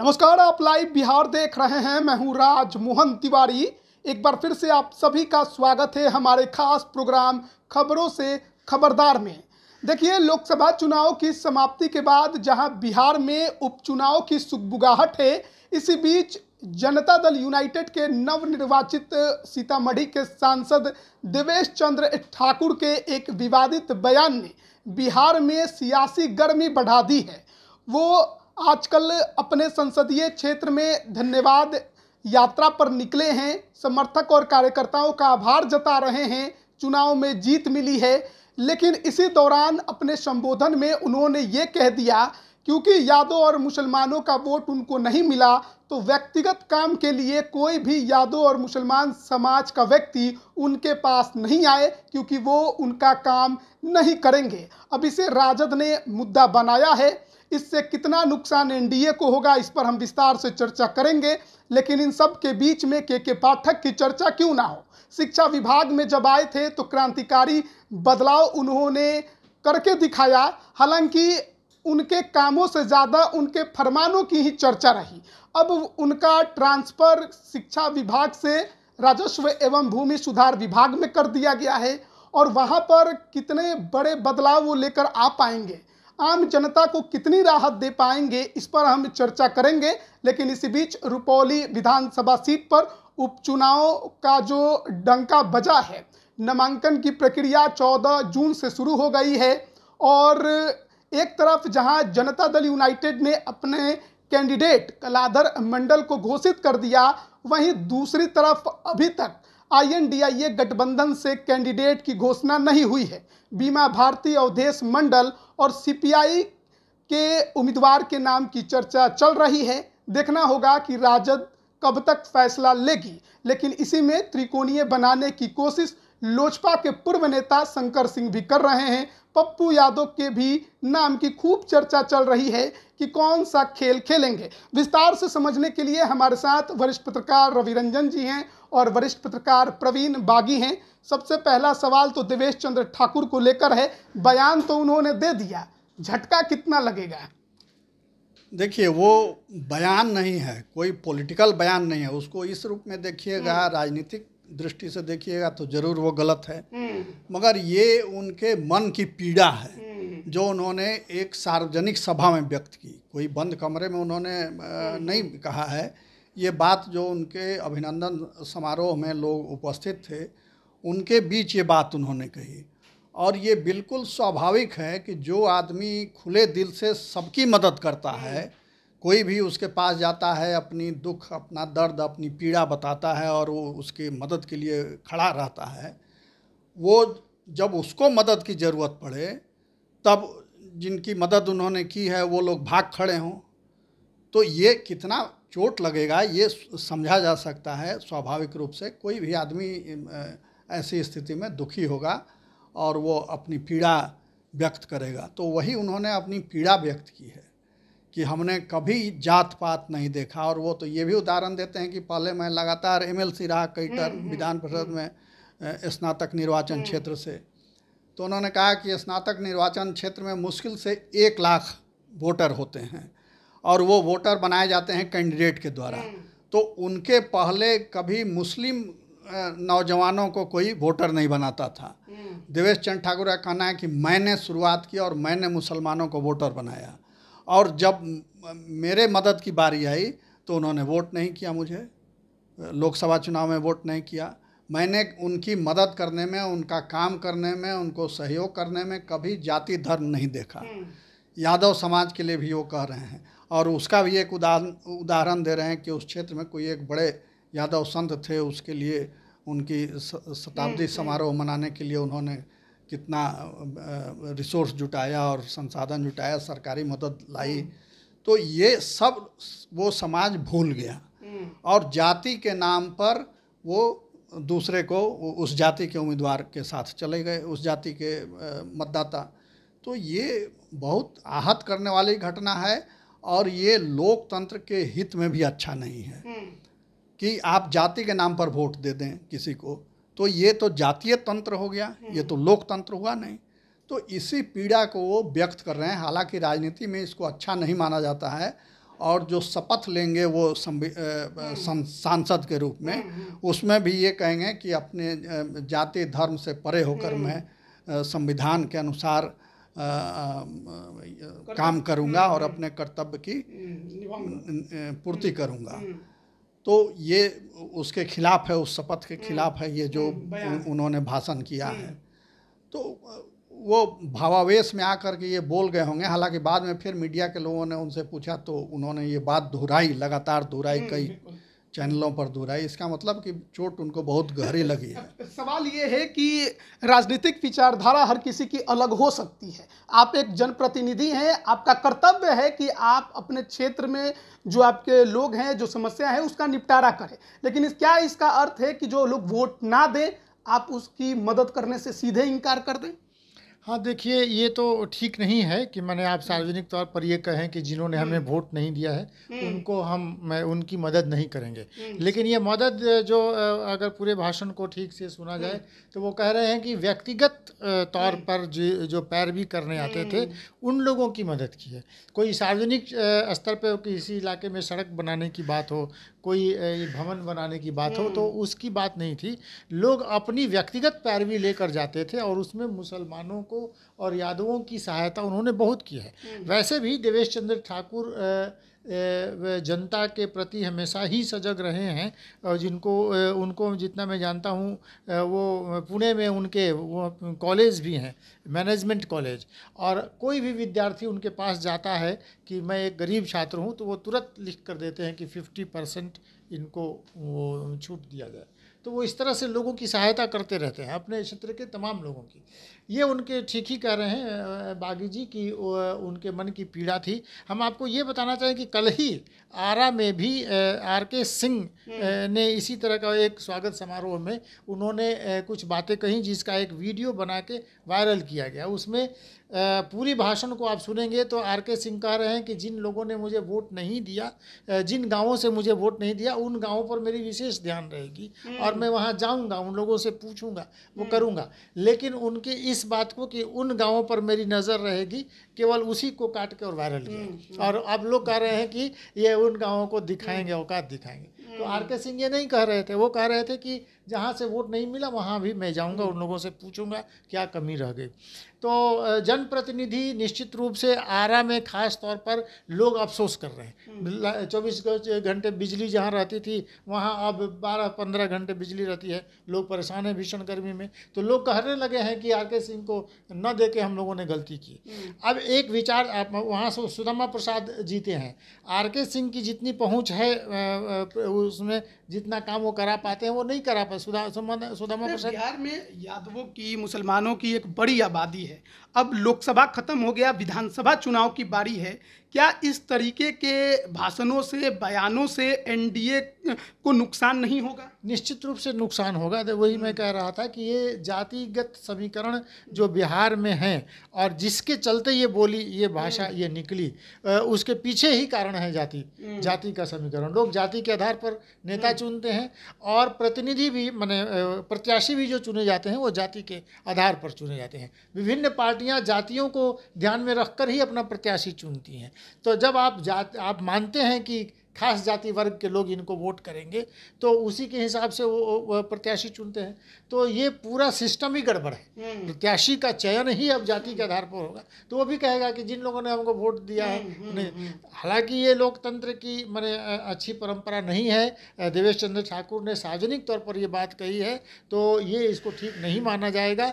नमस्कार आप लाइव बिहार देख रहे हैं मैं हूं राज मोहन तिवारी एक बार फिर से आप सभी का स्वागत है हमारे खास प्रोग्राम खबरों से खबरदार में देखिए लोकसभा चुनाव की समाप्ति के बाद जहां बिहार में उपचुनाव की सुखबुगाहट है इसी बीच जनता दल यूनाइटेड के नवनिर्वाचित सीतामढ़ी के सांसद देवेश चंद्र ठाकुर के एक विवादित बयान ने बिहार में सियासी गर्मी बढ़ा दी है वो आजकल अपने संसदीय क्षेत्र में धन्यवाद यात्रा पर निकले हैं समर्थक और कार्यकर्ताओं का आभार जता रहे हैं चुनाव में जीत मिली है लेकिन इसी दौरान अपने संबोधन में उन्होंने ये कह दिया क्योंकि यादव और मुसलमानों का वोट उनको नहीं मिला तो व्यक्तिगत काम के लिए कोई भी यादव और मुसलमान समाज का व्यक्ति उनके पास नहीं आए क्योंकि वो उनका काम नहीं करेंगे अब इसे राजद ने मुद्दा बनाया है इससे कितना नुकसान एनडीए को होगा इस पर हम विस्तार से चर्चा करेंगे लेकिन इन सब के बीच में के के पाठक की चर्चा क्यों ना हो शिक्षा विभाग में जब आए थे तो क्रांतिकारी बदलाव उन्होंने करके दिखाया हालांकि उनके कामों से ज़्यादा उनके फरमानों की ही चर्चा रही अब उनका ट्रांसफ़र शिक्षा विभाग से राजस्व एवं भूमि सुधार विभाग में कर दिया गया है और वहाँ पर कितने बड़े बदलाव वो लेकर आ पाएंगे आम जनता को कितनी राहत दे पाएंगे इस पर हम चर्चा करेंगे लेकिन इसी बीच रुपौली विधानसभा सीट पर उपचुनाव का जो डंका बजा है नामांकन की प्रक्रिया 14 जून से शुरू हो गई है और एक तरफ जहां जनता दल यूनाइटेड ने अपने कैंडिडेट कलाधर मंडल को घोषित कर दिया वहीं दूसरी तरफ अभी तक आईएनडीआईए गठबंधन से कैंडिडेट की घोषणा नहीं हुई है बीमा भारती अवधेश मंडल और सीपीआई के उम्मीदवार के नाम की चर्चा चल रही है देखना होगा कि राजद कब तक फैसला लेगी लेकिन इसी में त्रिकोणीय बनाने की कोशिश लोजपा के पूर्व नेता शंकर सिंह भी कर रहे हैं पप्पू यादव के भी नाम की खूब चर्चा चल रही है कि कौन सा खेल खेलेंगे विस्तार से समझने के लिए हमारे साथ वरिष्ठ पत्रकार रवि रंजन जी हैं और वरिष्ठ पत्रकार प्रवीण बागी हैं सबसे पहला सवाल तो देवेश चंद्र ठाकुर को लेकर है बयान तो उन्होंने दे दिया झटका कितना लगेगा देखिए वो बयान नहीं है कोई पॉलिटिकल बयान नहीं है उसको इस रूप में देखिएगा हम्म। राजनीतिक दृष्टि से देखिएगा तो जरूर वो गलत है हम्म। मगर ये उनके मन की पीड़ा है हम्म। जो उन्होंने एक सार्वजनिक सभा में व्यक्त की कोई बंद कमरे में उन्होंने नहीं कहा है ये बात जो उनके अभिनंदन समारोह में लोग उपस्थित थे उनके बीच ये बात उन्होंने कही और ये बिल्कुल स्वाभाविक है कि जो आदमी खुले दिल से सबकी मदद करता है कोई भी उसके पास जाता है अपनी दुख अपना दर्द अपनी पीड़ा बताता है और वो उसकी मदद के लिए खड़ा रहता है वो जब उसको मदद की ज़रूरत पड़े तब जिनकी मदद उन्होंने की है वो लोग भाग खड़े हों तो ये कितना चोट लगेगा ये समझा जा सकता है स्वाभाविक रूप से कोई भी आदमी ऐसी स्थिति में दुखी होगा और वो अपनी पीड़ा व्यक्त करेगा तो वही उन्होंने अपनी पीड़ा व्यक्त की है कि हमने कभी जात पात नहीं देखा और वो तो ये भी उदाहरण देते हैं कि पहले मैं लगातार एम एल सी रहा कई हम्म, टर्म हम्म, विधान परिषद हम्म। में स्नातक निर्वाचन क्षेत्र से तो उन्होंने कहा कि स्नातक निर्वाचन क्षेत्र में मुश्किल से एक लाख वोटर होते हैं और वो वोटर बनाए जाते हैं कैंडिडेट के द्वारा हम्म। तो उनके पहले कभी मुस्लिम नौजवानों को कोई वोटर नहीं बनाता था हम्म। देवेश चंद ठाकुर का कहना है कि मैंने शुरुआत की और मैंने मुसलमानों को वोटर बनाया और जब मेरे मदद की बारी आई तो उन्होंने वोट नहीं किया मुझे लोकसभा चुनाव में वोट नहीं किया मैंने उनकी मदद करने में उनका काम करने में उनको सहयोग करने में कभी जाति धर्म नहीं देखा हम्म। यादव समाज के लिए भी वो कह रहे हैं और उसका भी एक उदाहरण उदाहरण दे रहे हैं कि उस क्षेत्र में कोई एक बड़े यादव संत थे उसके लिए उनकी शताब्दी हम्म, हम्म। समारोह मनाने के लिए उन्होंने कितना रिसोर्स जुटाया और संसाधन जुटाया सरकारी मदद लाई हम्म। तो ये सब वो समाज भूल गया और जाति के नाम पर वो दूसरे को उस जाति के उम्मीदवार के साथ चले गए उस जाति के मतदाता तो ये बहुत आहत करने वाली घटना है और ये लोकतंत्र के हित में भी अच्छा नहीं है हम्म। कि आप जाति के नाम पर वोट दे दें किसी को तो ये तो जातीय तंत्र हो गया हम्म। ये तो लोकतंत्र हुआ नहीं तो इसी पीड़ा को वो व्यक्त कर रहे हैं हालांकि राजनीति में इसको अच्छा नहीं माना जाता है और जो शपथ लेंगे वो हम्म। सांसद के रूप में उसमें भी ये कहेंगे कि अपने जाति धर्म से परे होकर मैं संविधान के अनुसार काम करूँगा और हम्म, हम्म। अपने कर्तव्य की हम्म, पूर्ति करूँगा तो ये उसके खिलाफ है उस शपथ के खिलाफ है ये जो उन्होंने भाषण किया है तो वो भावावेश में आकर के ये बोल गए होंगे हालांकि बाद में फिर मीडिया के लोगों ने उनसे पूछा तो उन्होंने ये बात दोहराई लगातार दोहराई कई चैनलों पर दूर है इसका मतलब कि चोट उनको बहुत गहरी लगी है सवाल ये है कि राजनीतिक विचारधारा हर किसी की अलग हो सकती है आप एक जनप्रतिनिधि हैं आपका कर्तव्य है कि आप अपने क्षेत्र में जो आपके लोग हैं जो समस्या है उसका निपटारा करें लेकिन इस क्या इसका अर्थ है कि जो लोग वोट ना दें आप उसकी मदद करने से सीधे इनकार कर दें हाँ देखिए ये तो ठीक नहीं है कि मैंने आप हम्म। सार्वजनिक तौर पर ये कहें कि जिन्होंने हमें हम्म। वोट नहीं दिया है हम्म। उनको हम मैं उनकी मदद नहीं करेंगे लेकिन ये मदद जो अगर पूरे भाषण को ठीक से सुना जाए तो वो कह रहे हैं कि व्यक्तिगत तौर पर जो जो पैरवी करने आते थे उन लोगों की मदद की है कोई सार्वजनिक स्तर पर किसी इलाके में सड़क बनाने की बात हो कोई भवन बनाने की बात हो तो हम्म। उसकी बात नहीं थी लोग अपनी व्यक्तिगत पैरवी लेकर जाते थे और उसमें मुसलमानों को और यादवों की सहायता उन्होंने बहुत की है हम्म। वैसे भी देवेश चंद्र ठाकुर जनता के प्रति हमेशा ही सजग रहे हैं और जिनको उनको जितना मैं जानता हूँ वो पुणे में उनके वो कॉलेज भी हैं मैनेजमेंट कॉलेज और कोई भी विद्यार्थी उनके पास जाता है कि मैं एक गरीब छात्र हूँ तो वो तुरंत लिख कर देते हैं कि फिफ्टी परसेंट इनको वो छूट दिया जाए तो वो इस तरह से लोगों की सहायता करते रहते हैं अपने क्षेत्र के तमाम लोगों की ये उनके ठीक ही कह रहे हैं बागी जी की उनके मन की पीड़ा थी हम आपको ये बताना चाहें कि कल ही आरा में भी आर के सिंह हम्म। ने इसी तरह का एक स्वागत समारोह में उन्होंने कुछ बातें कही जिसका एक वीडियो बना के वायरल किया गया उसमें पूरी भाषण को आप सुनेंगे तो आर के सिंह कह रहे हैं कि जिन लोगों ने मुझे वोट नहीं दिया जिन गांवों से मुझे वोट नहीं दिया उन गांवों पर मेरी विशेष ध्यान रहेगी हम्म। और मैं वहां जाऊंगा उन लोगों से पूछूंगा वो हम्म। करूंगा लेकिन उनके इस बात को कि उन गांवों पर मेरी नज़र रहेगी केवल उसी को काट के और वायरल किया हम्म, और अब लोग कह रहे हैं कि ये उन गाँवों को दिखाएंगे औकात दिखाएंगे तो आर के सिंह ये नहीं कह रहे थे वो कह रहे थे कि जहाँ से वोट नहीं मिला वहाँ भी मैं जाऊँगा उन लोगों से पूछूँगा क्या कमी रह गई तो जनप्रतिनिधि निश्चित रूप से आरा में खास तौर पर लोग अफसोस कर रहे हैं हम्म। चौबीस घंटे बिजली जहाँ रहती थी वहाँ अब बारह पंद्रह घंटे बिजली रहती है लोग परेशान हैं भीषण गर्मी में तो लोग कहने लगे हैं कि आर के सिंह को न दे के हम लोगों ने गलती की हम्म। अब एक विचार आप वहाँ से सुदमा प्रसाद जीते हैं आर के सिंह की जितनी पहुँच है उसमें जितना काम वो करा पाते हैं वो नहीं करा पाते सुधा सुधामा प्रसाद बिहार में यादवों की मुसलमानों की एक बड़ी आबादी है अब लोकसभा खत्म हो गया विधानसभा चुनाव की बारी है क्या इस तरीके के भाषणों से बयानों से एनडीए को नुकसान नहीं होगा निश्चित रूप से नुकसान होगा तो वही मैं कह रहा था कि ये जातिगत समीकरण जो बिहार में है और जिसके चलते ये बोली ये भाषा हम्म। ये निकली उसके पीछे ही कारण है जाति हम्म। जाति का समीकरण लोग जाति के आधार पर नेता हम्म। चुनते हैं और प्रतिनिधि भी मैंने प्रत्याशी भी जो चुने जाते हैं वो जाति के आधार पर चुने जाते हैं विभिन्न पार्टियाँ पार्टियां जातियों को ध्यान में रखकर ही अपना प्रत्याशी चुनती हैं तो जब आप जात आप मानते हैं कि खास जाति वर्ग के लोग इनको वोट करेंगे तो उसी के हिसाब से वो, वो प्रत्याशी चुनते हैं तो ये पूरा सिस्टम ही गड़बड़ है हम्म। प्रत्याशी का चयन ही अब जाति के आधार पर होगा तो वो भी कहेगा कि जिन लोगों ने हमको वोट दिया है हम्म, हम्म, हालांकि ये लोकतंत्र की मैंने अच्छी परंपरा नहीं है देवेश चंद्र ठाकुर ने सार्वजनिक तौर पर ये बात कही है तो ये इसको ठीक नहीं माना जाएगा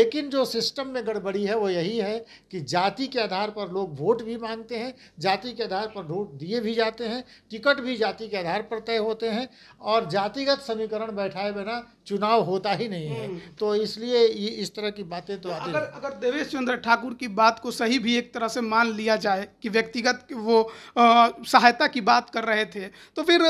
लेकिन जो सिस्टम में गड़बड़ी है वो यही है कि जाति के आधार पर लोग वोट भी मांगते हैं जाति के आधार पर वोट दिए भी जाते हैं टिकट भी जाति के आधार पर तय होते हैं और जातिगत समीकरण बैठाए बिना चुनाव होता ही नहीं है हम्म। तो इसलिए इस तरह की बातें तो आती अगर अगर देवेश चंद्र ठाकुर की बात को सही भी एक तरह से मान लिया जाए कि व्यक्तिगत वो आ, सहायता की बात कर रहे थे तो फिर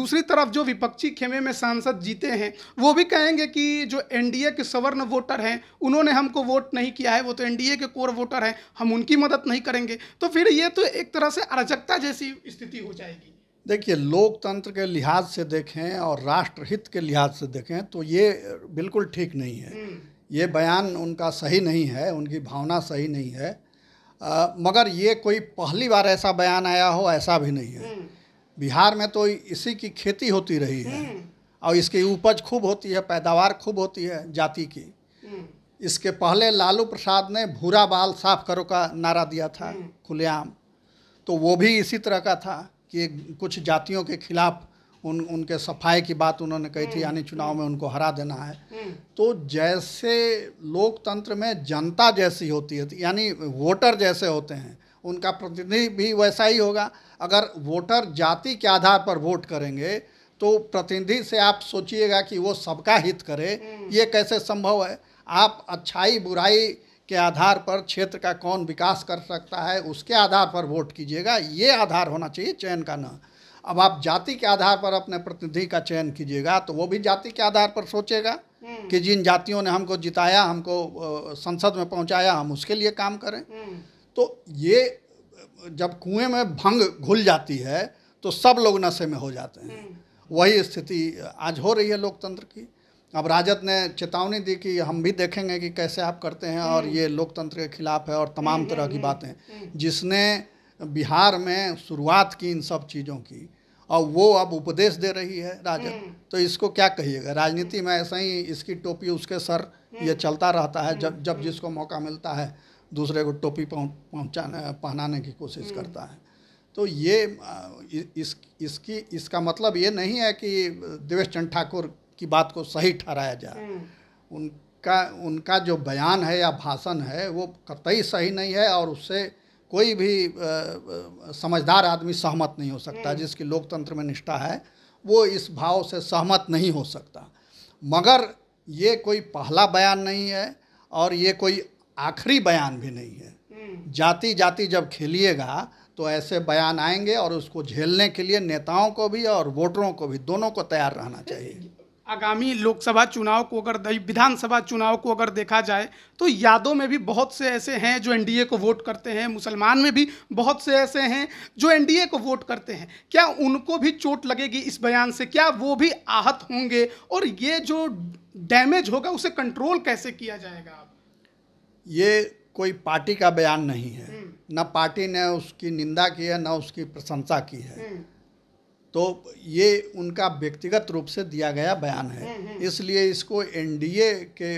दूसरी तरफ जो विपक्षी खेमे में सांसद जीते हैं वो भी कहेंगे कि जो एन के सवर्ण वोटर हैं उन्होंने हमको वोट नहीं किया है वो तो एन के कोर वोटर हैं हम उनकी मदद नहीं करेंगे तो फिर ये तो एक तरह से अराजकता जैसी स्थिति हो जाएगी देखिए लोकतंत्र के लिहाज से देखें और राष्ट्रहित के लिहाज से देखें तो ये बिल्कुल ठीक नहीं है हम्म। ये बयान उनका सही नहीं है उनकी भावना सही नहीं है आ, मगर ये कोई पहली बार ऐसा बयान आया हो ऐसा भी नहीं है हम्म। बिहार में तो इसी की खेती होती रही है हम्म। और इसकी उपज खूब होती है पैदावार खूब होती है जाति की इसके पहले लालू प्रसाद ने भूरा बाल साफ करो का नारा दिया था खुलेआम तो वो भी इसी तरह का था कि कुछ जातियों के खिलाफ उन उनके सफाई की बात उन्होंने कही थी हम्म। यानी चुनाव में उनको हरा देना है हम्म। तो जैसे लोकतंत्र में जनता जैसी होती है यानी वोटर जैसे होते हैं उनका प्रतिनिधि भी वैसा ही होगा अगर वोटर जाति के आधार पर वोट करेंगे तो प्रतिनिधि से आप सोचिएगा कि वो सबका हित करे हम्म। ये कैसे संभव है आप अच्छाई बुराई के आधार पर क्षेत्र का कौन विकास कर सकता है उसके आधार पर वोट कीजिएगा ये आधार होना चाहिए चयन का ना अब आप जाति के आधार पर अपने प्रतिनिधि का चयन कीजिएगा तो वो भी जाति के आधार पर सोचेगा हम्म। कि जिन जातियों ने हमको जिताया हमको संसद में पहुंचाया हम उसके लिए काम करें हम्म। तो ये जब कुएं में भंग घुल जाती है तो सब लोग नशे में हो जाते हैं हम्म। वही स्थिति आज हो रही है लोकतंत्र की अब राजद ने चेतावनी दी कि हम भी देखेंगे कि कैसे आप करते हैं और हम्म। ये लोकतंत्र के खिलाफ है और तमाम हम्म, तरह की हम्म, बातें जिसने बिहार में शुरुआत की इन सब चीज़ों की और वो अब उपदेश दे रही है राजद तो इसको क्या कहिएगा राजनीति में ऐसा ही इसकी टोपी उसके सर ये चलता रहता है जब जब जिसको मौका मिलता है दूसरे को टोपी पहुँचाने पहनाने की कोशिश करता है तो ये इस इसकी इसका मतलब ये नहीं है कि देवेश चंद ठाकुर की बात को सही ठहराया जाए हम्म। उनका उनका जो बयान है या भाषण है वो कतई सही नहीं है और उससे कोई भी आ, समझदार आदमी सहमत नहीं हो सकता हम्म। जिसकी लोकतंत्र में निष्ठा है वो इस भाव से सहमत नहीं हो सकता मगर ये कोई पहला बयान नहीं है और ये कोई आखिरी बयान भी नहीं है हम्म। जाति जाति जब खेलिएगा तो ऐसे बयान आएंगे और उसको झेलने के लिए नेताओं को भी और वोटरों को भी दोनों को तैयार रहना चाहिए आगामी लोकसभा चुनाव को अगर विधानसभा चुनाव को अगर देखा जाए तो यादव में भी बहुत से ऐसे हैं जो एनडीए को वोट करते हैं मुसलमान में भी बहुत से ऐसे हैं जो एनडीए को वोट करते हैं क्या उनको भी चोट लगेगी इस बयान से क्या वो भी आहत होंगे और ये जो डैमेज होगा उसे कंट्रोल कैसे किया जाएगा आप ये कोई पार्टी का बयान नहीं है हम्म। ना पार्टी ने उसकी निंदा की है ना उसकी प्रशंसा की है हम्म। तो ये उनका व्यक्तिगत रूप से दिया गया बयान है हम्म, हम्म। इसलिए इसको एनडीए के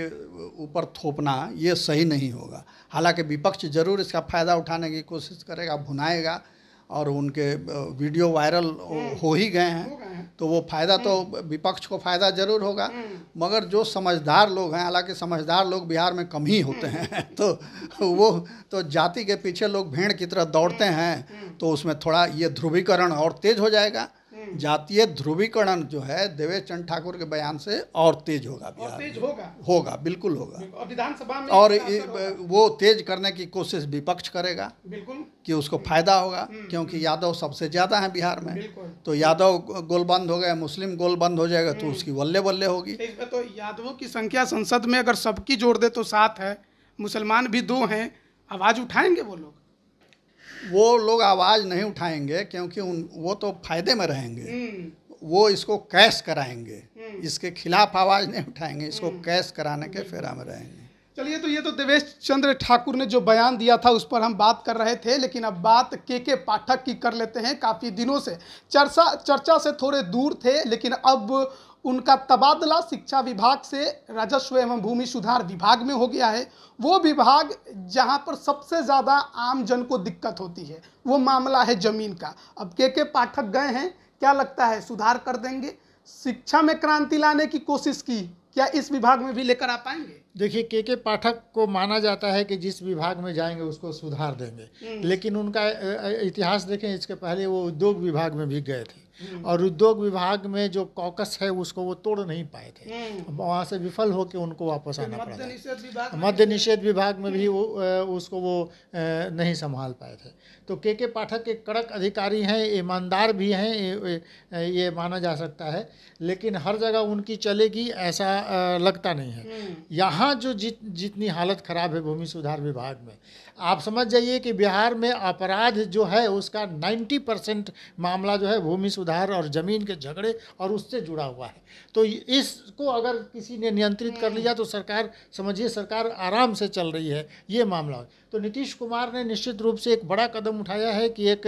ऊपर थोपना ये सही नहीं होगा हालांकि विपक्ष जरूर इसका फ़ायदा उठाने की कोशिश करेगा भुनाएगा और उनके वीडियो वायरल हम्म। हो ही गए हैं तो वो फ़ायदा तो विपक्ष को फ़ायदा ज़रूर होगा मगर जो समझदार लोग हैं हालांकि समझदार लोग बिहार में कम ही होते हैं तो वो तो जाति के पीछे लोग भेड़ की तरह दौड़ते हैं तो उसमें थोड़ा ये ध्रुवीकरण और तेज़ हो जाएगा जातीय ध्रुवीकरण जो है देवेश चंद ठाकुर के बयान से और तेज होगा बिहार तेज होगा होगा बिल्कुल होगा विधानसभा में और वो तेज करने की कोशिश विपक्ष करेगा बिल्कुल कि उसको फायदा होगा हम्म, हम्म। क्योंकि यादव सबसे ज़्यादा हैं बिहार में तो यादव गोलबंद हो गए मुस्लिम गोलबंद हो जाएगा तो हम्म। उसकी बल्ले बल्ले होगी तो यादवों की संख्या संसद में अगर सबकी जोड़ दे तो सात है मुसलमान भी दो हैं आवाज़ उठाएंगे वो लोग वो लोग आवाज़ नहीं उठाएंगे क्योंकि उन वो तो फायदे में रहेंगे हम्म। वो इसको कैश कराएंगे हम्म। इसके खिलाफ आवाज़ नहीं उठाएंगे इसको हम्म। कैश कराने के फेरा में रहेंगे चलिए तो ये तो देवेश चंद्र ठाकुर ने जो बयान दिया था उस पर हम बात कर रहे थे लेकिन अब बात के के पाठक की कर लेते हैं काफ़ी दिनों से चर्चा चर्चा से थोड़े दूर थे लेकिन अब उनका तबादला शिक्षा विभाग से राजस्व एवं भूमि सुधार विभाग में हो गया है वो विभाग जहाँ पर सबसे ज़्यादा आम जन को दिक्कत होती है वो मामला है जमीन का अब के के पाठक गए हैं क्या लगता है सुधार कर देंगे शिक्षा में क्रांति लाने की कोशिश की क्या इस विभाग में भी लेकर आ पाएंगे देखिए के के पाठक को माना जाता है कि जिस विभाग में जाएंगे उसको सुधार देंगे हम्म। लेकिन उनका इतिहास देखें इसके पहले वो उद्योग विभाग में भी गए थे हम्म। और उद्योग विभाग में जो कॉकस है उसको वो तोड़ नहीं पाए थे हम्म। वहाँ से विफल होकर उनको वापस आना पड़ा मध्य निषेध विभाग में भी हम्म। वो उसको वो नहीं संभाल पाए थे तो के के पाठक एक कड़क अधिकारी हैं ईमानदार भी हैं ये माना जा सकता है लेकिन हर जगह उनकी चलेगी ऐसा लगता नहीं है हम्म। यहाँ जो जित जितनी हालत ख़राब है भूमि सुधार विभाग में आप समझ जाइए कि बिहार में अपराध जो है उसका 90 परसेंट मामला जो है भूमि सुधार और ज़मीन के झगड़े और उससे जुड़ा हुआ है तो इसको अगर किसी ने नियंत्रित कर लिया तो सरकार समझिए सरकार आराम से चल रही है ये मामला तो नीतीश कुमार ने निश्चित रूप से एक बड़ा कदम उठाया है कि एक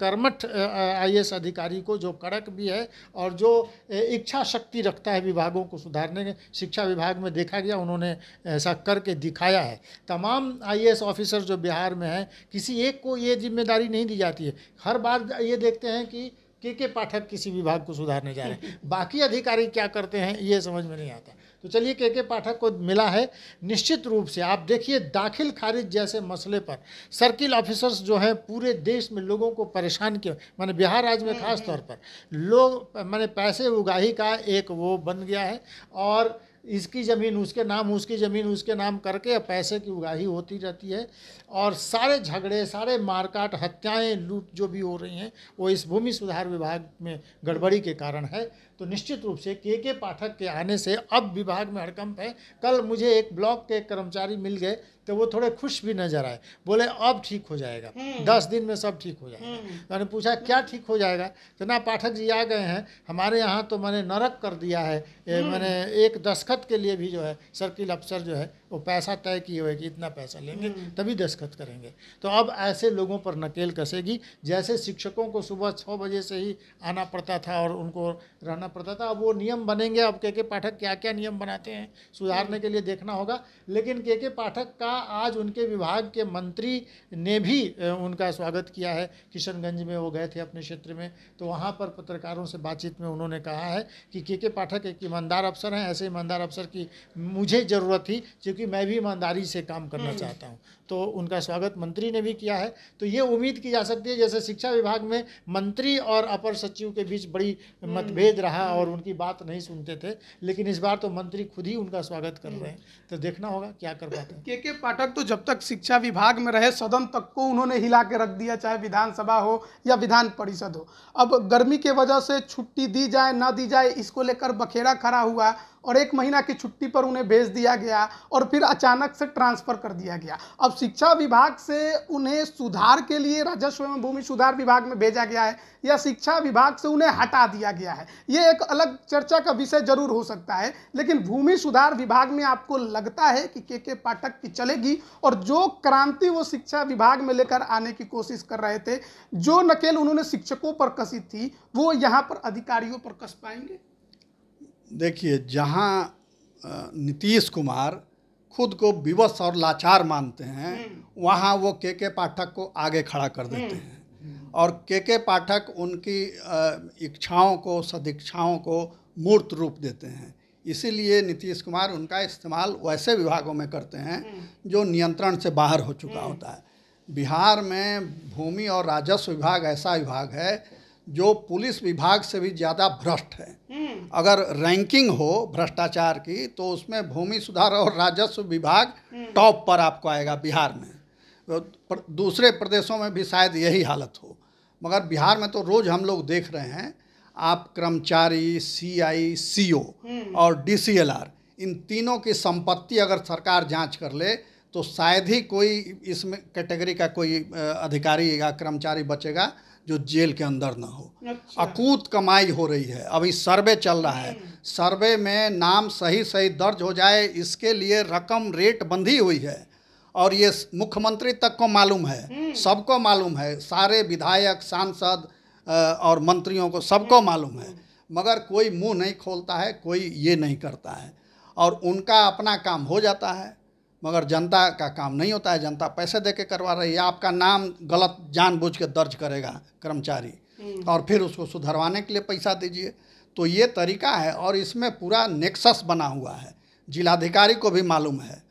कर्मठ आई अधिकारी को जो कड़क भी है और जो इच्छा शक्ति रखता है विभागों को सुधारने के शिक्षा विभाग में देखा गया उन्होंने ऐसा करके दिखाया है तमाम आई ऑफिसर जो बिहार में हैं किसी एक को ये जिम्मेदारी नहीं दी जाती है हर बार ये देखते हैं कि के के पाठक किसी विभाग को सुधारने जा रहे हैं बाकी अधिकारी क्या करते हैं ये समझ में नहीं आता तो चलिए के के पाठक को मिला है निश्चित रूप से आप देखिए दाखिल खारिज जैसे मसले पर सर्किल ऑफिसर्स जो हैं पूरे देश में लोगों को परेशान किए मैंने बिहार राज्य में हम्म, खास हम्म। तौर पर लोग मैंने पैसे उगाही का एक वो बन गया है और इसकी ज़मीन उसके नाम उसकी ज़मीन उसके नाम करके पैसे की उगाही होती रहती है और सारे झगड़े सारे मारकाट हत्याएं लूट जो भी हो रही हैं वो इस भूमि सुधार विभाग में गड़बड़ी के कारण है तो निश्चित रूप से के के पाठक के आने से अब विभाग में हड़कंप है कल मुझे एक ब्लॉक के कर्मचारी मिल गए तो वो थोड़े खुश भी नजर आए बोले अब ठीक हो जाएगा हम्म। दस दिन में सब ठीक हो जाएगा हम्म। मैंने पूछा क्या ठीक हो जाएगा तो ना पाठक जी आ गए हैं हमारे यहाँ तो मैंने नरक कर दिया है हम्म। मैंने एक दस्खत दस्तखत के लिए भी जो है सर्किल अफसर जो है वो पैसा तय किए हुए कि इतना पैसा लेंगे हम्म। तभी दस्खत करेंगे तो अब ऐसे लोगों पर नकेल कसेगी जैसे शिक्षकों को सुबह छः बजे से ही आना पड़ता था और उनको रहना पड़ता था अब वो नियम बनेंगे अब के के पाठक क्या क्या नियम बनाते हैं सुधारने हम्म। के लिए देखना होगा लेकिन के के पाठक का आज उनके विभाग के मंत्री ने भी उनका स्वागत किया है किशनगंज में वो गए थे अपने क्षेत्र में तो वहाँ पर पत्रकारों से बातचीत में उन्होंने कहा है कि के के पाठक एक ईमानदार अफसर हैं ऐसे ईमानदार अफसर की मुझे ज़रूरत थी क्योंकि क्योंकि मैं भी ईमानदारी से काम करना हम्म। चाहता हूँ तो उनका स्वागत मंत्री ने भी किया है तो ये उम्मीद की जा सकती है जैसे शिक्षा विभाग में मंत्री और अपर सचिव के बीच बड़ी हम्म। मतभेद रहा और उनकी बात नहीं सुनते थे लेकिन इस बार तो मंत्री खुद ही उनका स्वागत कर रहे हैं हम्म। तो देखना होगा क्या कर पाते हैं के के पाठक तो जब तक शिक्षा विभाग में रहे सदन तक को उन्होंने हिला के रख दिया चाहे विधानसभा हो या विधान परिषद हो अब गर्मी के वजह से छुट्टी दी जाए ना दी जाए इसको लेकर बखेड़ा खड़ा हुआ और एक महीना की छुट्टी पर उन्हें भेज दिया गया और फिर अचानक से ट्रांसफ़र कर दिया गया अब शिक्षा विभाग से उन्हें सुधार के लिए राजस्व एवं भूमि सुधार विभाग में भेजा गया है या शिक्षा विभाग से उन्हें हटा दिया गया है ये एक अलग चर्चा का विषय जरूर हो सकता है लेकिन भूमि सुधार विभाग में आपको लगता है कि के के पाठक की चलेगी और जो क्रांति वो शिक्षा विभाग में लेकर आने की कोशिश कर रहे थे जो नकेल उन्होंने शिक्षकों पर कसी थी वो यहाँ पर अधिकारियों पर कस पाएंगे देखिए जहाँ नीतीश कुमार खुद को विवश और लाचार मानते हैं हम्म। वहाँ वो के के पाठक को आगे खड़ा कर हम्म। देते हैं और के के पाठक उनकी इच्छाओं को सदिच्छाओं को मूर्त रूप देते हैं इसीलिए नीतीश कुमार उनका इस्तेमाल वैसे विभागों में करते हैं हम्म। जो नियंत्रण से बाहर हो चुका होता है बिहार में भूमि और राजस्व विभाग ऐसा विभाग है जो पुलिस विभाग से भी ज़्यादा भ्रष्ट है हम्म। अगर रैंकिंग हो भ्रष्टाचार की तो उसमें भूमि सुधार और राजस्व विभाग हम्म। टॉप पर आपको आएगा बिहार में तो दूसरे प्रदेशों में भी शायद यही हालत हो मगर बिहार में तो रोज़ हम लोग देख रहे हैं आप कर्मचारी सी आई सी ओ और डी सी एल आर इन तीनों की संपत्ति अगर सरकार जांच कर ले तो शायद ही कोई इसमें कैटेगरी का कोई अधिकारी या कर्मचारी बचेगा जो जेल के अंदर ना हो अच्छा। अकूत कमाई हो रही है अभी सर्वे चल रहा है हम्म। सर्वे में नाम सही सही दर्ज हो जाए इसके लिए रकम रेट बंधी हुई है और ये मुख्यमंत्री तक को मालूम है हम्म। सबको मालूम है सारे विधायक सांसद और मंत्रियों को सबको हम्म। मालूम है मगर कोई मुंह नहीं खोलता है कोई ये नहीं करता है और उनका अपना काम हो जाता है मगर जनता का काम नहीं होता है जनता पैसे दे के करवा रही है आपका नाम गलत जानबूझ के दर्ज करेगा कर्मचारी हम्म। और फिर उसको सुधरवाने के लिए पैसा दीजिए तो ये तरीका है और इसमें पूरा नेक्सस बना हुआ है जिलाधिकारी को भी मालूम है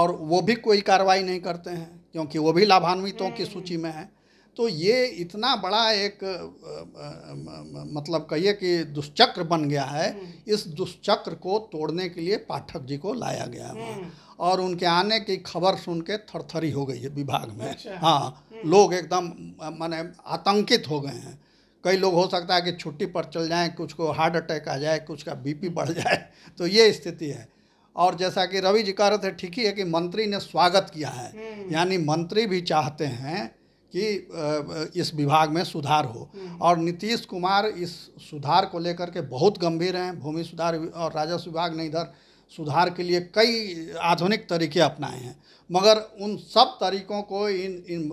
और वो भी कोई कार्रवाई नहीं करते हैं क्योंकि वो भी लाभान्वितों की हम्म। सूची में है तो ये इतना बड़ा एक मतलब कहिए कि दुष्चक्र बन गया है हम्म। इस दुष्चक्र को तोड़ने के लिए पाठक जी को लाया गया है और उनके आने की खबर सुन के थरथरी हो गई है विभाग में अच्छा। हाँ हम्म। लोग एकदम माने आतंकित हो गए हैं कई लोग हो सकता है कि छुट्टी पर चल जाएं कुछ को हार्ट अटैक आ जाए कुछ का बीपी बढ़ जाए तो ये स्थिति है और जैसा कि रवि जी कह रहे थे ठीक ही है कि मंत्री ने स्वागत किया है हम्म। यानी मंत्री भी चाहते हैं कि इस विभाग में सुधार हो हम्म। और नीतीश कुमार इस सुधार को लेकर के बहुत गंभीर हैं भूमि सुधार और राजस्व विभाग ने इधर सुधार के लिए कई आधुनिक तरीके अपनाए हैं मगर उन सब तरीकों को इन इन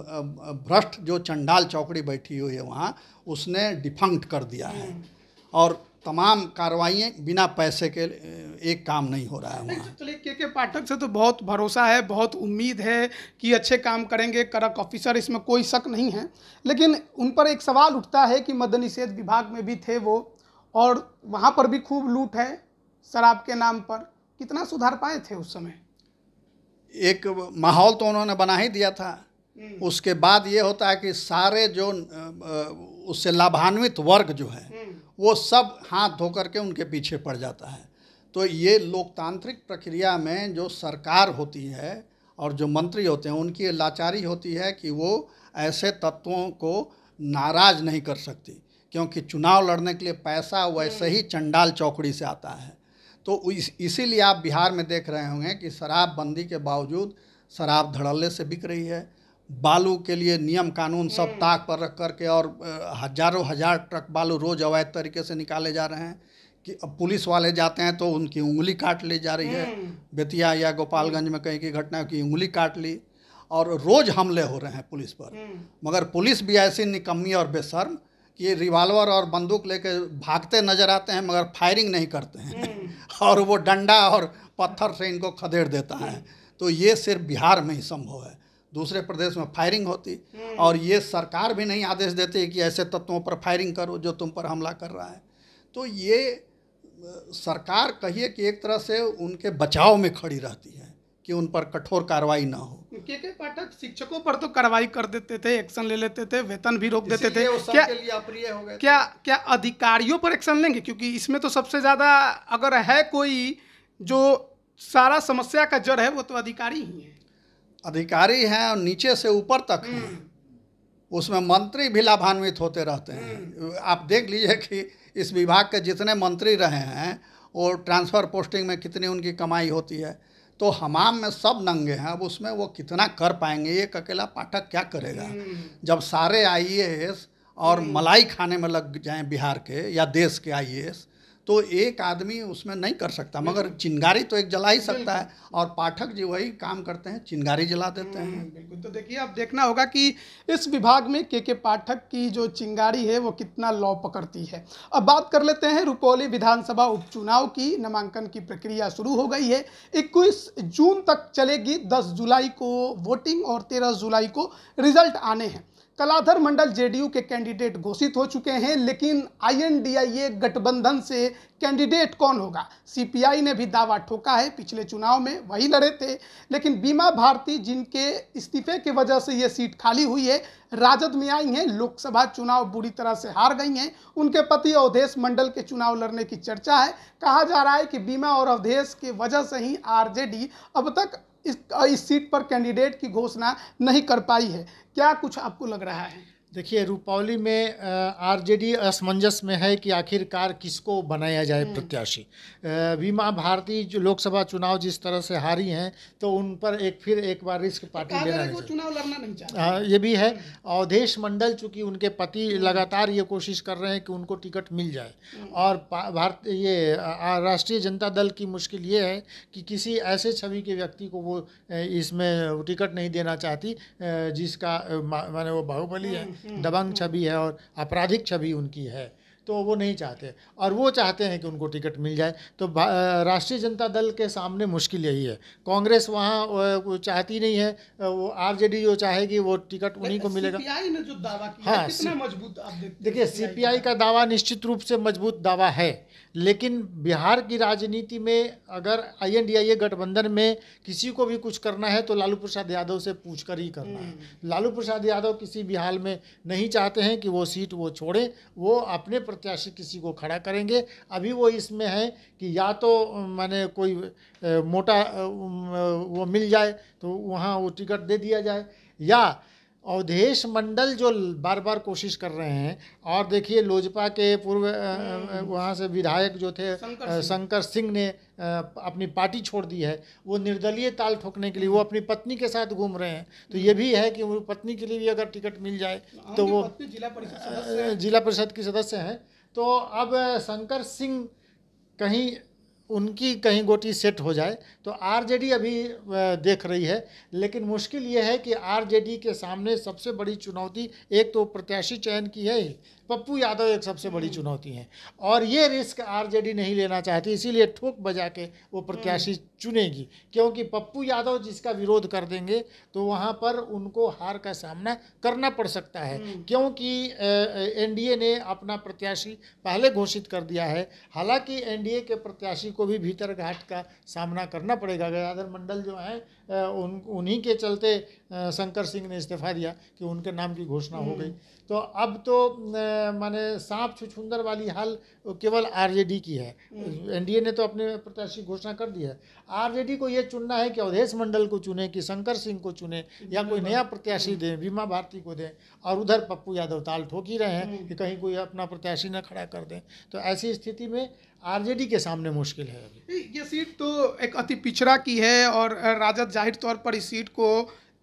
भ्रष्ट जो चंडाल चौकड़ी बैठी हुई है वहाँ उसने डिफंक्ट कर दिया है हम्म। और तमाम कार्रवाइयाँ बिना पैसे के एक काम नहीं हो रहा है वहाँ तो चलिए के के पाठक से तो बहुत भरोसा है बहुत उम्मीद है कि अच्छे काम करेंगे करक ऑफिसर इसमें कोई शक नहीं है लेकिन उन पर एक सवाल उठता है कि मद्य निषेध विभाग में भी थे वो और वहाँ पर भी खूब लूट है शराब के नाम पर कितना सुधार पाए थे उस समय एक माहौल तो उन्होंने बना ही दिया था हम्म। उसके बाद ये होता है कि सारे जो उससे लाभान्वित वर्ग जो है हम्म। वो सब हाथ धो के उनके पीछे पड़ जाता है तो ये लोकतांत्रिक प्रक्रिया में जो सरकार होती है और जो मंत्री होते हैं उनकी लाचारी होती है कि वो ऐसे तत्वों को नाराज नहीं कर सकती क्योंकि चुनाव लड़ने के लिए पैसा वैसे ही हम्म। चंडाल चौकड़ी से आता है तो इस इसीलिए आप बिहार में देख रहे होंगे कि शराबबंदी के बावजूद शराब धड़ल्ले से बिक रही है बालू के लिए नियम कानून सब हम्म। ताक पर रख करके और हजारों हजार ट्रक बालू रोज अवैध तरीके से निकाले जा रहे हैं कि अब पुलिस वाले जाते हैं तो उनकी उंगली काट ली जा रही है हम्म। बेतिया या गोपालगंज में कहीं की घटना की उंगली काट ली और रोज हमले हो रहे हैं पुलिस पर हम्म। मगर पुलिस भी ऐसी निकम्मी और बेशर्म कि रिवाल्वर और बंदूक लेके भागते नजर आते हैं मगर फायरिंग नहीं करते हैं और वो डंडा और पत्थर से इनको खदेड़ देता है तो ये सिर्फ बिहार में ही संभव है दूसरे प्रदेश में फायरिंग होती हम्म। और ये सरकार भी नहीं आदेश देती कि ऐसे तत्वों पर फायरिंग करो जो तुम पर हमला कर रहा है तो ये सरकार कहिए कि एक तरह से उनके बचाव में खड़ी रहती है कि उन पर कठोर कार्रवाई ना हो के के पाठक शिक्षकों पर तो कार्रवाई कर देते थे एक्शन ले लेते थे वेतन भी रोक देते थे क्या के लिए अप्रिय हो गए क्या क्या अधिकारियों पर एक्शन लेंगे क्योंकि इसमें तो सबसे ज़्यादा अगर है कोई जो सारा समस्या का जड़ है वो तो अधिकारी ही है अधिकारी हैं और नीचे से ऊपर तक हम्म। उसमें मंत्री भी लाभान्वित होते रहते हैं हम्म। आप देख लीजिए कि इस विभाग के जितने मंत्री रहे हैं और ट्रांसफ़र पोस्टिंग में कितनी उनकी कमाई होती है तो हमाम में सब नंगे हैं अब उसमें वो कितना कर पाएंगे एक अकेला पाठक क्या करेगा हम्म। जब सारे आई और हम्म। मलाई खाने में लग जाएं बिहार के या देश के आई तो एक आदमी उसमें नहीं कर सकता मगर चिंगारी तो एक जला ही सकता है और पाठक जी वही काम करते हैं चिंगारी जला देते हैं हम्म, बिल्कुल तो देखिए अब देखना होगा कि इस विभाग में के के पाठक की जो चिंगारी है वो कितना लॉ पकड़ती है अब बात कर लेते हैं रुपौली विधानसभा उपचुनाव की नामांकन की प्रक्रिया शुरू हो गई है इक्कीस जून तक चलेगी दस जुलाई को वोटिंग और तेरह जुलाई को रिजल्ट आने हैं कलाधर मंडल जेडीयू के कैंडिडेट घोषित हो चुके हैं लेकिन आईएनडीआईए गठबंधन से कैंडिडेट कौन होगा सीपीआई ने भी दावा ठोका है पिछले चुनाव में वही लड़े थे लेकिन बीमा भारती जिनके इस्तीफे की वजह से ये सीट खाली हुई है राजद में आई हैं लोकसभा चुनाव बुरी तरह से हार गई हैं उनके पति अवधेश मंडल के चुनाव लड़ने की चर्चा है कहा जा रहा है कि बीमा और अवधेश की वजह से ही आरजेडी अब तक इस इस सीट पर कैंडिडेट की घोषणा नहीं कर पाई है क्या कुछ आपको लग रहा है देखिए रूपौली में आरजेडी असमंजस में है कि आखिरकार किसको बनाया जाए हम्म। प्रत्याशी बीमा भारती जो लोकसभा चुनाव जिस तरह से हारी हैं तो उन पर एक फिर एक बार रिस्क तो पार्टी लेना नहीं चुनाव लड़ना नहीं हाँ, ये भी है हम्म। अवधेश मंडल चूंकि उनके पति हम्म। लगातार ये कोशिश कर रहे हैं कि उनको टिकट मिल जाए और भारत ये राष्ट्रीय जनता दल की मुश्किल ये है कि किसी ऐसे छवि के व्यक्ति को वो इसमें टिकट नहीं देना चाहती जिसका मैंने वो बाहुबली है हम्म, दबंग हम्म। छवि है और आपराधिक छवि उनकी है तो वो नहीं चाहते और वो चाहते हैं कि उनको टिकट मिल जाए तो राष्ट्रीय जनता दल के सामने मुश्किल यही है कांग्रेस वहाँ चाहती नहीं है वो आर जे डी जो चाहेगी वो टिकट उन्हीं को मिलेगा ने जो दावा किया हाँ, कितना मजबूत देखिए आई का दावा निश्चित रूप से मजबूत दावा है लेकिन बिहार की राजनीति में अगर आई एन डी आई ए गठबंधन में किसी को भी कुछ करना है तो लालू प्रसाद यादव से पूछ कर ही करना है हम्म। लालू प्रसाद यादव किसी भी हाल में नहीं चाहते हैं कि वो सीट वो छोड़ें वो अपने प्रत्याशी किसी को खड़ा करेंगे अभी वो इसमें है कि या तो मैंने कोई मोटा वो मिल जाए तो वहाँ वो टिकट दे दिया जाए या अवधेश मंडल जो बार बार कोशिश कर रहे हैं और देखिए लोजपा के पूर्व हम्म, हम्म। वहाँ से विधायक जो थे शंकर सिंह ने अपनी पार्टी छोड़ दी है वो निर्दलीय ताल ठोकने के लिए वो अपनी पत्नी के साथ घूम रहे हैं तो ये भी है कि वो पत्नी के लिए भी अगर टिकट मिल जाए हाँ, तो वो जिला परिषद की सदस्य हैं तो अब शंकर सिंह कहीं उनकी कहीं गोटी सेट हो जाए तो आरजेडी अभी देख रही है लेकिन मुश्किल ये है कि आरजेडी के सामने सबसे बड़ी चुनौती एक तो प्रत्याशी चयन की है पप्पू यादव एक सबसे बड़ी हम्म। चुनौती है और ये रिस्क आरजेडी नहीं लेना चाहती इसीलिए ठोक बजा के वो हम्म। प्रत्याशी चुनेगी क्योंकि पप्पू यादव जिसका विरोध कर देंगे तो वहाँ पर उनको हार का सामना करना पड़ सकता है हम्म। क्योंकि एनडीए ने अपना प्रत्याशी पहले घोषित कर दिया है हालांकि एनडीए के प्रत्याशी को भी भीतर घाट का सामना करना करना पड़ेगा गयाधर मंडल जो है उन उन्हीं के चलते शंकर सिंह ने इस्तीफा दिया कि उनके नाम की घोषणा हो गई हम्म। तो अब तो माने सांप छुछुंदर वाली हाल केवल आरजेडी की है एनडीए हम्म। ने तो अपने प्रत्याशी घोषणा कर दी है आरजेडी को यह चुनना है कि अवधेश मंडल को चुने कि शंकर सिंह को चुने या कोई नया प्रत्याशी दें बीमा भारती को दें और उधर पप्पू यादव ताल ठोक ही रहे हैं कि हम्म। कहीं कोई अपना प्रत्याशी न खड़ा कर दें तो ऐसी स्थिति में आरजेडी के सामने मुश्किल है अभी ये सीट तो एक अति पिछड़ा की है और राजद जाहिर तौर पर इस सीट को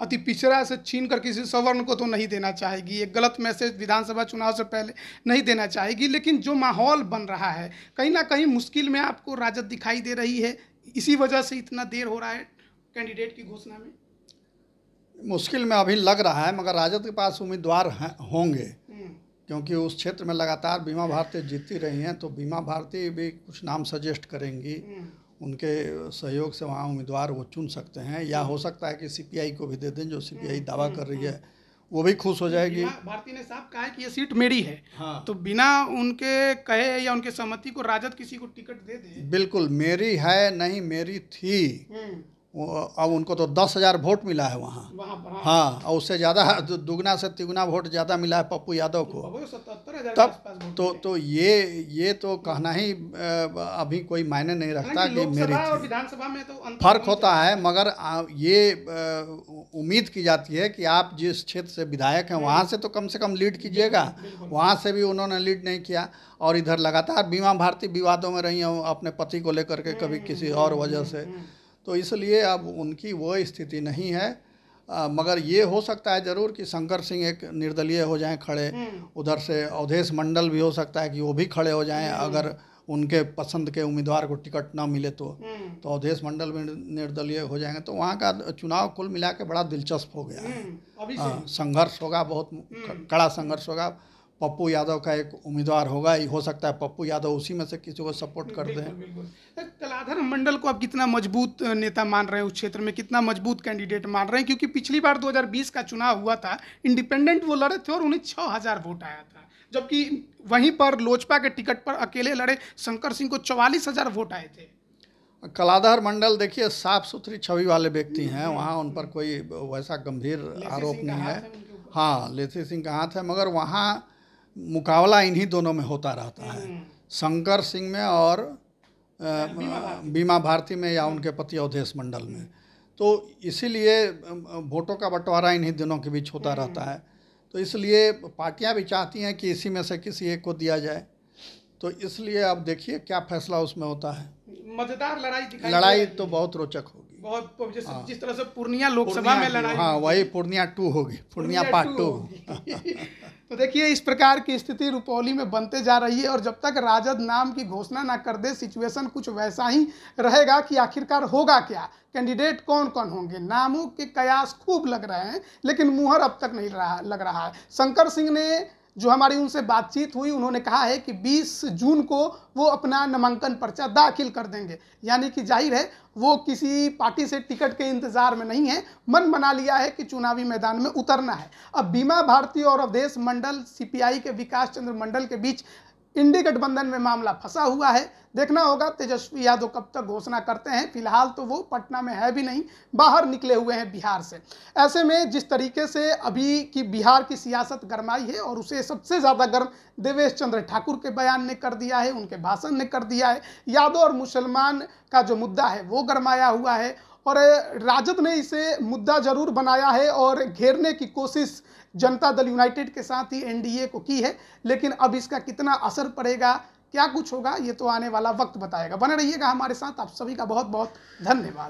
अति पिछड़ा से छीन कर किसी सवर्ण को तो नहीं देना चाहेगी एक गलत मैसेज विधानसभा चुनाव से पहले नहीं देना चाहेगी लेकिन जो माहौल बन रहा है कहीं ना कहीं मुश्किल में आपको राजद दिखाई दे रही है इसी वजह से इतना देर हो रहा है कैंडिडेट की घोषणा में मुश्किल में अभी लग रहा है मगर राजद के पास उम्मीदवार होंगे क्योंकि उस क्षेत्र में लगातार बीमा भारती जीतती रही हैं तो बीमा भारती भी कुछ नाम सजेस्ट करेंगी हम्म। उनके सहयोग से वहाँ उम्मीदवार वो चुन सकते हैं या हो सकता है कि सीपीआई को भी दे दें जो सीपीआई हम्म। दावा कर रही है हम्म। वो भी खुश हो तो जाएगी भारती ने साफ कहा है कि ये सीट मेरी है हाँ। तो बिना उनके कहे या उनके सहमति को राजद किसी को टिकट दे दे बिल्कुल मेरी है नहीं मेरी थी अब उनको तो दस हज़ार वोट मिला है वहाँ हाँ।, हाँ और उससे ज़्यादा दुगना से तिगुना वोट ज़्यादा मिला है पप्पू यादव को तब तो तो ये ये तो कहना ही अभी कोई मायने नहीं रखता कि मेरे विधानसभा में तो फर्क होता है मगर ये उम्मीद की जाती है कि आप जिस क्षेत्र से विधायक हैं वहाँ से तो कम से कम लीड कीजिएगा वहाँ से भी उन्होंने लीड नहीं किया और इधर लगातार बीमा भारती विवादों में रही हैं अपने पति को लेकर के कभी हम्म, किसी हम्म, और हम्म, वजह से तो इसलिए अब उनकी वो स्थिति नहीं है आ, मगर ये हो सकता है जरूर कि शंकर सिंह एक निर्दलीय हो जाएं खड़े हम्म। उधर से अवधेश मंडल भी हो सकता है कि वो भी खड़े हो जाएं हम्म। अगर उनके पसंद के उम्मीदवार को टिकट ना मिले तो हम्म। तो अवधेश मंडल में निर्दलीय हो जाएंगे तो वहाँ का चुनाव कुल मिला के बड़ा दिलचस्प हो गया है हाँ, संघर्ष होगा बहुत कड़ा संघर्ष होगा पप्पू यादव का एक उम्मीदवार होगा ही हो सकता है पप्पू यादव उसी में से किसी को सपोर्ट कर दें कलाधर मंडल को आप कितना मजबूत नेता मान रहे हैं उस क्षेत्र में कितना मजबूत कैंडिडेट मान रहे हैं क्योंकि पिछली बार 2020 का चुनाव हुआ था इंडिपेंडेंट वो लड़े थे और उन्हें छः हजार वोट आया था जबकि वहीं पर लोजपा के टिकट पर अकेले लड़े शंकर सिंह को चौवालीस हजार वोट आए थे कलाधर मंडल देखिए साफ सुथरी छवि वाले व्यक्ति हैं वहाँ उन पर कोई वैसा गंभीर आरोप नहीं है हाँ लेसी सिंह का हाथ है मगर वहाँ मुकाबला इन्हीं दोनों में होता रहता है हम्म। शंकर सिंह में और अच्छा, बीमा भारती में या उनके पति अवधेश मंडल में तो इसीलिए वोटों का बंटवारा इन्हीं दोनों के बीच होता हम्म। रहता है तो इसलिए पार्टियां भी चाहती हैं कि इसी में से किसी एक को दिया जाए तो इसलिए अब देखिए क्या फैसला उसमें होता है मजेदार लड़ाई लड़ाई तो बहुत रोचक होगी बहुत जैसे हाँ। जिस तरह से पूर्णिया लोकसभा में लड़ाई हाँ वही पूर्णिया टू होगी पूर्णिया पार्ट टू तो देखिए इस प्रकार की स्थिति रुपौली में बनते जा रही है और जब तक राजद नाम की घोषणा ना कर दे सिचुएशन कुछ वैसा ही रहेगा कि आखिरकार होगा क्या कैंडिडेट कौन कौन होंगे नामों के कयास खूब लग रहे हैं लेकिन मुहर अब तक नहीं रहा लग रहा है शंकर सिंह ने जो हमारी उनसे बातचीत हुई उन्होंने कहा है कि 20 जून को वो अपना नामांकन पर्चा दाखिल कर देंगे यानी कि जाहिर है वो किसी पार्टी से टिकट के इंतजार में नहीं है मन बना लिया है कि चुनावी मैदान में उतरना है अब बीमा भारती और अवधेश मंडल सीपीआई के विकास चंद्र मंडल के बीच इंडी गठबंधन में मामला फंसा हुआ है देखना होगा तेजस्वी यादव कब तक घोषणा करते हैं फिलहाल तो वो पटना में है भी नहीं बाहर निकले हुए हैं बिहार से ऐसे में जिस तरीके से अभी की बिहार की सियासत गर्माई है और उसे सबसे ज़्यादा गर्म देवेश चंद्र ठाकुर के बयान ने कर दिया है उनके भाषण ने कर दिया है यादव और मुसलमान का जो मुद्दा है वो गरमाया हुआ है और राजद ने इसे मुद्दा जरूर बनाया है और घेरने की कोशिश जनता दल यूनाइटेड के साथ ही एनडीए को की है लेकिन अब इसका कितना असर पड़ेगा क्या कुछ होगा ये तो आने वाला वक्त बताएगा बने रहिएगा हमारे साथ आप सभी का बहुत बहुत धन्यवाद